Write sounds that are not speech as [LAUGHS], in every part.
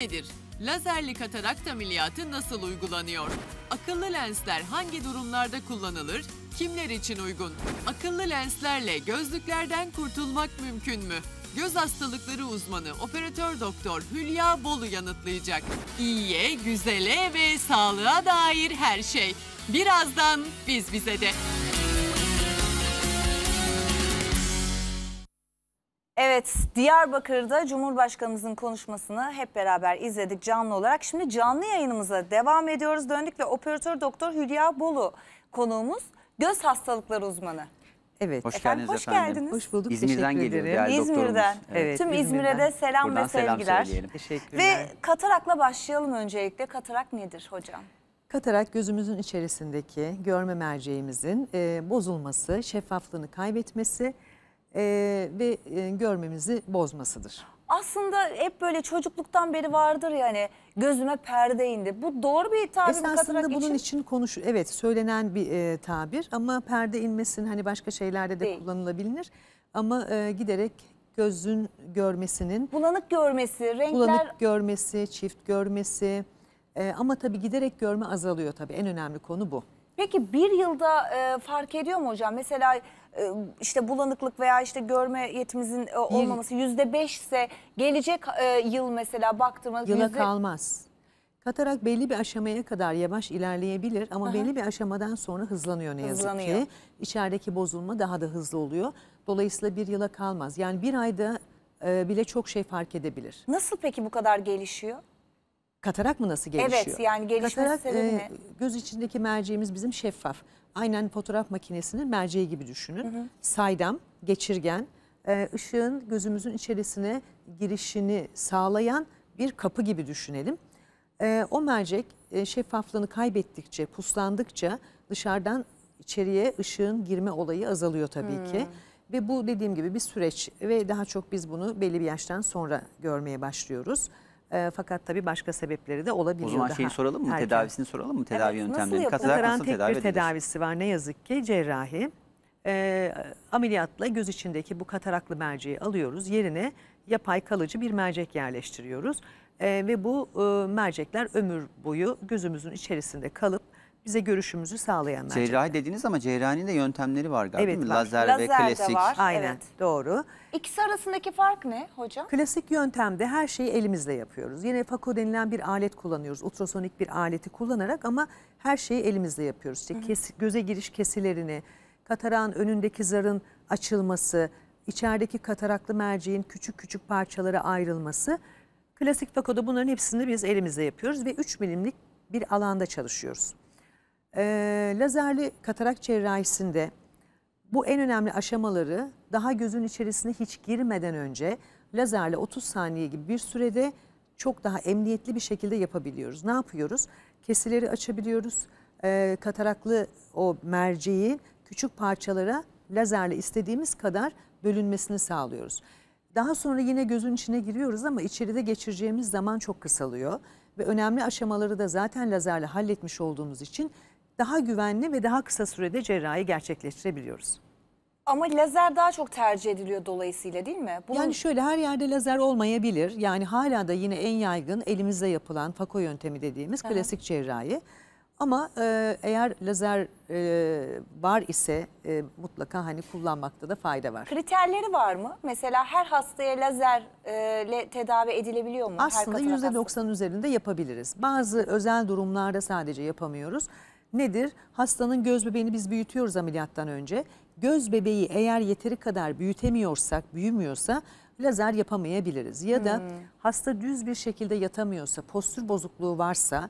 nedir? Lazerli katarakt ameliyatı nasıl uygulanıyor? Akıllı lensler hangi durumlarda kullanılır? Kimler için uygun? Akıllı lenslerle gözlüklerden kurtulmak mümkün mü? Göz hastalıkları uzmanı operatör doktor Hülya Bolu yanıtlayacak. İyiye, güzele ve sağlığa dair her şey. Birazdan biz bize de. Evet Diyarbakır'da Cumhurbaşkanımızın konuşmasını hep beraber izledik canlı olarak. Şimdi canlı yayınımıza devam ediyoruz. Döndük ve operatör doktor Hülya Bolu konuğumuz göz hastalıkları uzmanı. Evet. Hoş efendim, geldiniz hoş geldiniz. Hoş bulduk. İzmir'den geliyor İzmir'den. Evet. Tüm İzmir'e de selam Buradan ve sevgiler. Selam Teşekkürler. Ve katarakla başlayalım öncelikle. Katarak nedir hocam? Katarak gözümüzün içerisindeki görme merceğimizin e, bozulması, şeffaflığını kaybetmesi ve e, ve e, görmemizi bozmasıdır. Aslında hep böyle çocukluktan beri vardır yani gözüme perde indi. Bu doğru bir tabir Esasında mi Esasında bunun için, için konuş evet söylenen bir e, tabir ama perde inmesin hani başka şeylerde de Değil. kullanılabilir. Ama e, giderek gözün görmesinin bulanık görmesi, renkler bulanık görmesi, çift görmesi e, ama tabii giderek görme azalıyor tabii en önemli konu bu. Peki bir yılda e, fark ediyor mu hocam? Mesela e, işte bulanıklık veya işte görme yetimizin e, olmaması yüzde beş ise gelecek e, yıl mesela baktırmak Yıla yüzde... kalmaz. Katarak belli bir aşamaya kadar yavaş ilerleyebilir ama Aha. belli bir aşamadan sonra hızlanıyor ne yazık ki. İçerideki bozulma daha da hızlı oluyor. Dolayısıyla bir yıla kalmaz. Yani bir ayda e, bile çok şey fark edebilir. Nasıl peki bu kadar gelişiyor? Katarak mı nasıl gelişiyor? Evet yani gelişme Katarak, e, sebebi ne? göz içindeki merceğimiz bizim şeffaf. Aynen fotoğraf makinesinin merceği gibi düşünün. Hı hı. Saydam, geçirgen, e, ışığın gözümüzün içerisine girişini sağlayan bir kapı gibi düşünelim. E, o mercek e, şeffaflığını kaybettikçe, puslandıkça dışarıdan içeriye ışığın girme olayı azalıyor tabii hmm. ki. Ve bu dediğim gibi bir süreç ve daha çok biz bunu belli bir yaştan sonra görmeye başlıyoruz. E, fakat tabii başka sebepleri de olabiliyor. O zaman daha şeyi soralım mı? Erken. Tedavisini soralım mı? Tedavi evet, yöntemlerini. Nasıl yapılan nasıl tek bir tedavisi var ne yazık ki cerrahi. E, ameliyatla göz içindeki bu kataraklı merceği alıyoruz. Yerine yapay kalıcı bir mercek yerleştiriyoruz. E, ve bu e, mercekler ömür boyu gözümüzün içerisinde kalıp bize görüşümüzü sağlayanlar. Cerrahi dediniz ama cerrahinin de yöntemleri var galiba evet, değil Lazer, Lazer ve klasik. var. Aynen evet. doğru. İkisi arasındaki fark ne hocam? Klasik yöntemde her şeyi elimizle yapıyoruz. Yine FAKO denilen bir alet kullanıyoruz. Ultrasonik bir aleti kullanarak ama her şeyi elimizle yapıyoruz. İşte kes, göze giriş kesilerini, katarağın önündeki zarın açılması, içerideki kataraklı merceğin küçük küçük parçalara ayrılması. Klasik FAKO'da bunların hepsini biz elimizle yapıyoruz ve 3 milimlik bir alanda çalışıyoruz. E, lazerli katarak cerrahisinde bu en önemli aşamaları daha gözün içerisine hiç girmeden önce lazerle 30 saniye gibi bir sürede çok daha emniyetli bir şekilde yapabiliyoruz. Ne yapıyoruz? Kesileri açabiliyoruz. E, kataraklı o merceği küçük parçalara lazerle istediğimiz kadar bölünmesini sağlıyoruz. Daha sonra yine gözün içine giriyoruz ama içeride geçireceğimiz zaman çok kısalıyor. Ve önemli aşamaları da zaten lazerle halletmiş olduğumuz için daha güvenli ve daha kısa sürede cerrahi gerçekleştirebiliyoruz. Ama lazer daha çok tercih ediliyor dolayısıyla değil mi? Bunun... Yani şöyle her yerde lazer olmayabilir. Yani hala da yine en yaygın elimizde yapılan FAKO yöntemi dediğimiz Hı -hı. klasik cerrahi. Ama e, eğer lazer e, var ise e, mutlaka hani kullanmakta da fayda var. Kriterleri var mı? Mesela her hastaya lazerle e, tedavi edilebiliyor mu? Aslında %90 hasta. üzerinde yapabiliriz. Bazı özel durumlarda sadece yapamıyoruz. Nedir? Hastanın göz bebeğini biz büyütüyoruz ameliyattan önce. Göz bebeği eğer yeteri kadar büyütemiyorsak, büyümüyorsa lazer yapamayabiliriz. Ya da hmm. hasta düz bir şekilde yatamıyorsa, postür bozukluğu varsa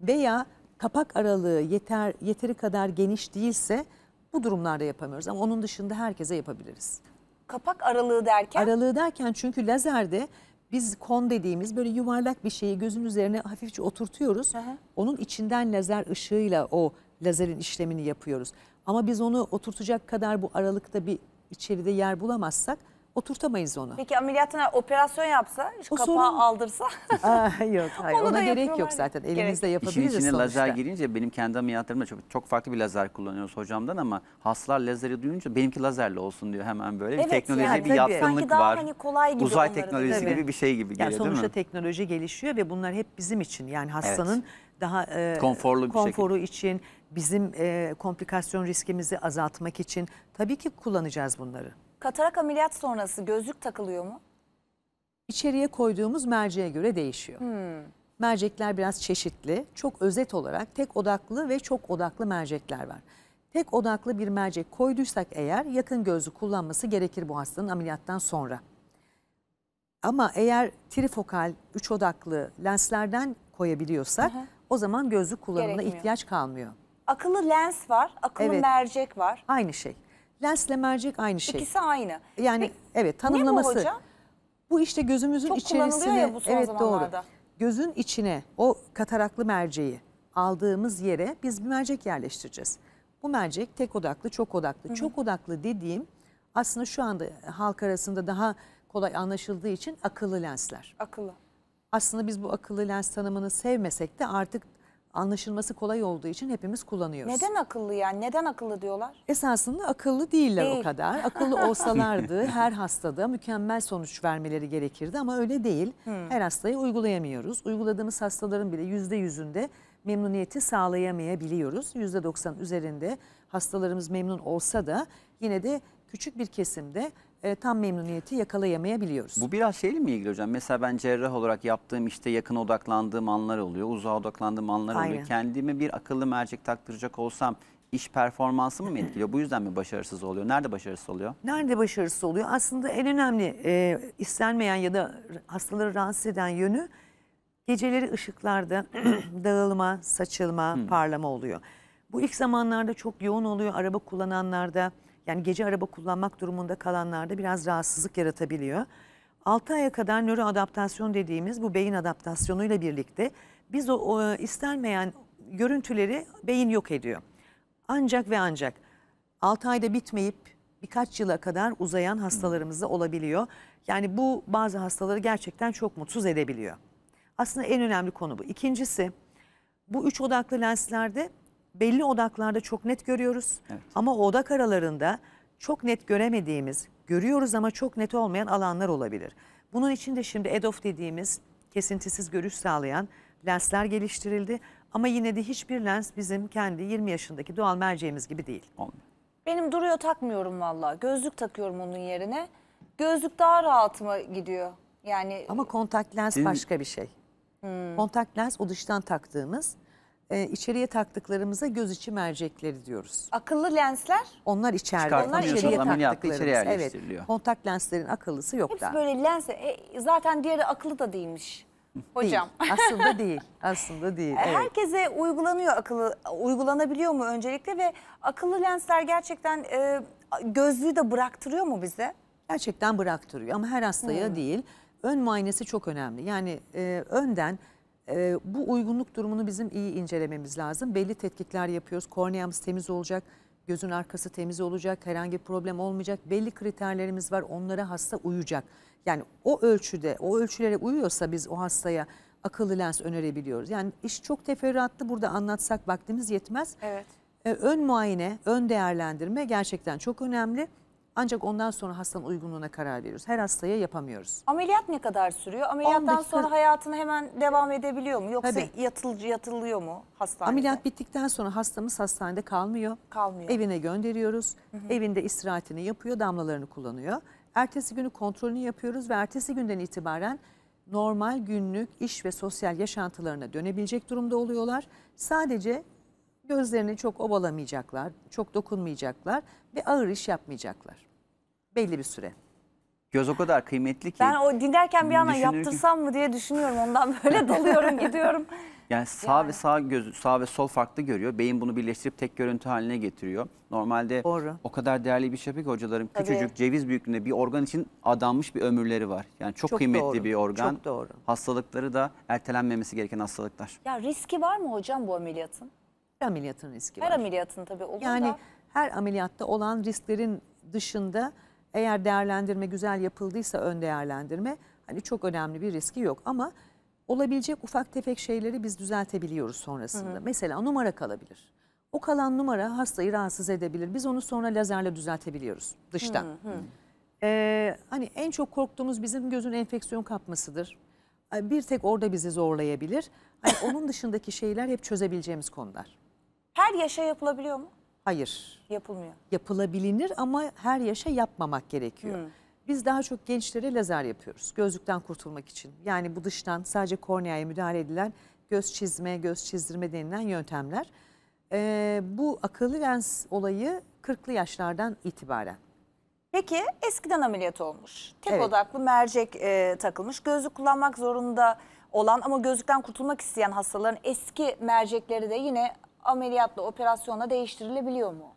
veya kapak aralığı yeter yeteri kadar geniş değilse bu durumlarda yapamıyoruz. Ama onun dışında herkese yapabiliriz. Kapak aralığı derken? Aralığı derken çünkü lazerde biz kon dediğimiz böyle yuvarlak bir şeyi gözün üzerine hafifçe oturtuyoruz. Aha. Onun içinden lazer ışığıyla o lazerin işlemini yapıyoruz. Ama biz onu oturtacak kadar bu aralıkta bir içeride yer bulamazsak oturtamayız onu. Peki ameliyatına operasyon yapsa, şu O kapağı sorun- aldırsa [LAUGHS] Aa, yok hayır ona da gerek yok zaten. Gerek yapabiliriz İşin yapabiliriz içine sonuçta. lazer girince benim kendi ameliyatlarımda çok, çok farklı bir lazer kullanıyoruz hocamdan ama hastalar lazeri duyunca benimki lazerle olsun diyor hemen böyle. bir Evet, teknolojiye yani bir tabii. yatkınlık Sanki daha var. hani kolay gibi Uzay onların. teknolojisi gibi bir şey gibi Yani geliyor değil mi? teknoloji gelişiyor ve bunlar hep bizim için yani hastanın daha e, Konforlu bir konforu için bizim e, komplikasyon riskimizi azaltmak için tabii ki kullanacağız bunları. Katarak ameliyat sonrası gözlük takılıyor mu? İçeriye koyduğumuz merceğe göre değişiyor. Hmm. Mercekler biraz çeşitli. Çok özet olarak tek odaklı ve çok odaklı mercekler var. Tek odaklı bir mercek koyduysak eğer yakın gözlük kullanması gerekir bu hastanın ameliyattan sonra. Ama eğer trifokal, üç odaklı lenslerden koyabiliyorsak hı hı. o zaman gözlük kullanımına ihtiyaç kalmıyor. Akıllı lens var, akıllı evet. mercek var. Aynı şey. Lensle mercek aynı şey. İkisi aynı. Yani Peki, evet tanımlaması. Ne bu hocam? Bu işte gözümüzün Çok içerisine ya bu son evet doğru. Gözün içine o kataraklı merceği aldığımız yere biz bir mercek yerleştireceğiz. Bu mercek tek odaklı, çok odaklı. Hı -hı. Çok odaklı dediğim aslında şu anda halk arasında daha kolay anlaşıldığı için akıllı lensler. Akıllı. Aslında biz bu akıllı lens tanımını sevmesek de artık anlaşılması kolay olduğu için hepimiz kullanıyoruz. Neden akıllı yani? Neden akıllı diyorlar? Esasında akıllı değiller değil. o kadar. Akıllı [LAUGHS] olsalardı her hastada mükemmel sonuç vermeleri gerekirdi ama öyle değil. Hmm. Her hastayı uygulayamıyoruz. Uyguladığımız hastaların bile yüzde yüzünde memnuniyeti sağlayamayabiliyoruz. Yüzde doksan üzerinde hastalarımız memnun olsa da yine de küçük bir kesimde e, tam memnuniyeti yakalayamayabiliyoruz. Bu biraz şeyle mi ilgili hocam? Mesela ben cerrah olarak yaptığım işte yakın odaklandığım anlar oluyor, uzağa odaklandığım anlar Aynen. oluyor. Kendime bir akıllı mercek taktıracak olsam iş performansımı mı etkiliyor? Bu yüzden mi başarısız oluyor? Nerede başarısız oluyor? Nerede başarısız oluyor? Aslında en önemli e, istenmeyen ya da hastaları rahatsız eden yönü geceleri ışıklarda [CLEARS THROAT] dağılma, saçılma, hmm. parlama oluyor. Bu ilk zamanlarda çok yoğun oluyor araba kullananlarda yani gece araba kullanmak durumunda kalanlarda biraz rahatsızlık yaratabiliyor. 6 aya kadar nöroadaptasyon dediğimiz bu beyin adaptasyonuyla birlikte biz o, o istenmeyen görüntüleri beyin yok ediyor. Ancak ve ancak 6 ayda bitmeyip birkaç yıla kadar uzayan hastalarımızda olabiliyor. Yani bu bazı hastaları gerçekten çok mutsuz edebiliyor. Aslında en önemli konu bu. İkincisi bu üç odaklı lenslerde belli odaklarda çok net görüyoruz. Evet. Ama o odak aralarında çok net göremediğimiz, görüyoruz ama çok net olmayan alanlar olabilir. Bunun için de şimdi EDOF dediğimiz kesintisiz görüş sağlayan lensler geliştirildi. Ama yine de hiçbir lens bizim kendi 20 yaşındaki doğal merceğimiz gibi değil. Benim duruyor takmıyorum valla. Gözlük takıyorum onun yerine. Gözlük daha rahatıma gidiyor. Yani Ama kontak lens başka bir şey. Hmm. Kontak lens o dıştan taktığımız e, içeriye taktıklarımıza göz içi mercekleri diyoruz. Akıllı lensler? Onlar içeride. Onlar içeriye taktıklarımız. Içeri evet. Kontak lenslerin akıllısı yok Hepsi daha. Hepsi böyle lens. E, zaten diğeri akıllı da değilmiş. Hocam. [LAUGHS] Değil. Aslında değil. Aslında e, değil. Evet. Herkese uygulanıyor akıllı uygulanabiliyor mu öncelikle ve akıllı lensler gerçekten e, gözlüğü de bıraktırıyor mu bize? Gerçekten bıraktırıyor ama her hastaya hmm. değil. Ön muayenesi çok önemli. Yani e, önden e, bu uygunluk durumunu bizim iyi incelememiz lazım. Belli tetkikler yapıyoruz. Korneamız temiz olacak, gözün arkası temiz olacak, herhangi bir problem olmayacak. Belli kriterlerimiz var, onlara hasta uyacak. Yani o ölçüde, o ölçülere uyuyorsa biz o hastaya akıllı lens önerebiliyoruz. Yani iş çok teferruatlı burada anlatsak vaktimiz yetmez. Evet. Ee, ön muayene, ön değerlendirme gerçekten çok önemli. Ancak ondan sonra hastanın uygunluğuna karar veriyoruz. Her hastaya yapamıyoruz. Ameliyat ne kadar sürüyor? Ameliyattan sonra hayatına hemen devam edebiliyor mu? Yoksa yatılıcı yatılıyor mu hastanede? Ameliyat bittikten sonra hastamız hastanede kalmıyor. Kalmıyor. Evine gönderiyoruz. Hı hı. Evinde istirahatini yapıyor, damlalarını kullanıyor. Ertesi günü kontrolünü yapıyoruz ve ertesi günden itibaren normal günlük iş ve sosyal yaşantılarına dönebilecek durumda oluyorlar. Sadece Gözlerini çok ovalamayacaklar, çok dokunmayacaklar ve ağır iş yapmayacaklar. Belli bir süre. Göz o kadar kıymetli ki. Ben o dinlerken bir yandan yaptırsam mı diye düşünüyorum ondan böyle [LAUGHS] dalıyorum gidiyorum. Yani sağ yani. ve sağ göz, sağ ve sol farklı görüyor. Beyin bunu birleştirip tek görüntü haline getiriyor. Normalde Doğru. o kadar değerli bir şey ki hocalarım. Tabii. ceviz büyüklüğünde bir organ için adanmış bir ömürleri var. Yani çok, çok kıymetli doğru. bir organ. Çok doğru. Hastalıkları da ertelenmemesi gereken hastalıklar. Ya riski var mı hocam bu ameliyatın? her ameliyatın riski Her var. ameliyatın tabii olur yani her ameliyatta olan risklerin dışında eğer değerlendirme güzel yapıldıysa ön değerlendirme hani çok önemli bir riski yok ama olabilecek ufak tefek şeyleri biz düzeltebiliyoruz sonrasında. Hı hı. Mesela numara kalabilir. O kalan numara hastayı rahatsız edebilir. Biz onu sonra lazerle düzeltebiliyoruz dıştan. Hı hı. Ee, hani en çok korktuğumuz bizim gözün enfeksiyon kapmasıdır. Ee, bir tek orada bizi zorlayabilir. Hani onun dışındaki şeyler hep çözebileceğimiz konular. Her yaşa yapılabiliyor mu? Hayır. Yapılmıyor. Yapılabilinir ama her yaşa yapmamak gerekiyor. Hı. Hmm. Biz daha çok gençlere lazer yapıyoruz gözlükten kurtulmak için. Yani bu dıştan sadece korneaya müdahale edilen göz çizme, göz çizdirme denilen yöntemler. Ee, bu akıllı lens olayı 40'lı yaşlardan itibaren. Peki eskiden ameliyat olmuş. Tek evet. odaklı mercek e, takılmış. Gözlük kullanmak zorunda olan ama gözlükten kurtulmak isteyen hastaların eski mercekleri de yine ameliyatla, operasyonla değiştirilebiliyor mu?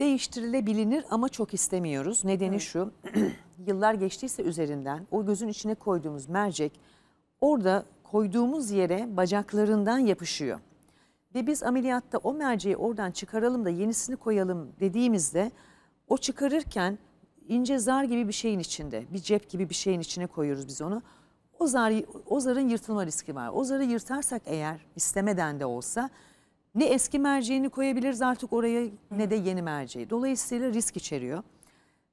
Değiştirilebilinir ama çok istemiyoruz. Nedeni Hı. şu, [CLEARS THROAT] yıllar geçtiyse üzerinden o gözün içine koyduğumuz mercek orada koyduğumuz yere bacaklarından yapışıyor. Ve biz ameliyatta o merceği oradan çıkaralım da yenisini koyalım dediğimizde o çıkarırken ince zar gibi bir şeyin içinde, bir cep gibi bir şeyin içine koyuyoruz biz onu. O, zar, o zarın yırtılma riski var. O zarı yırtarsak eğer istemeden de olsa ne eski merceğini koyabiliriz artık oraya ne de yeni merceği. Dolayısıyla risk içeriyor.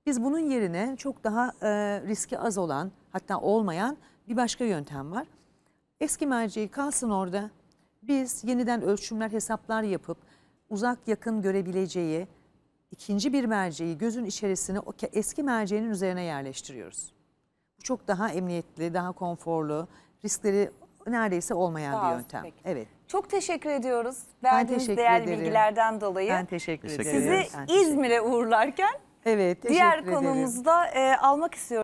Biz bunun yerine çok daha e, riski az olan hatta olmayan bir başka yöntem var. Eski merceği kalsın orada. Biz yeniden ölçümler hesaplar yapıp uzak yakın görebileceği ikinci bir merceği gözün içerisine o eski merceğinin üzerine yerleştiriyoruz. Bu çok daha emniyetli, daha konforlu, riskleri neredeyse olmayan Daha bir yöntem. peki. Evet. Çok teşekkür ediyoruz. Verdiğiniz teşekkür değerli ederim. bilgilerden dolayı. Ben teşekkür, Teşekkür ederim. Sizi İzmir'e uğurlarken Evet, teşekkür diğer ederim. konuğumuzu e, almak istiyorum.